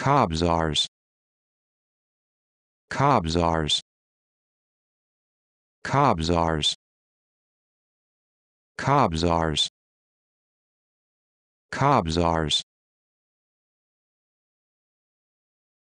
Cobzars. Cobzars. Cobzars. Cobzars. Cobzars.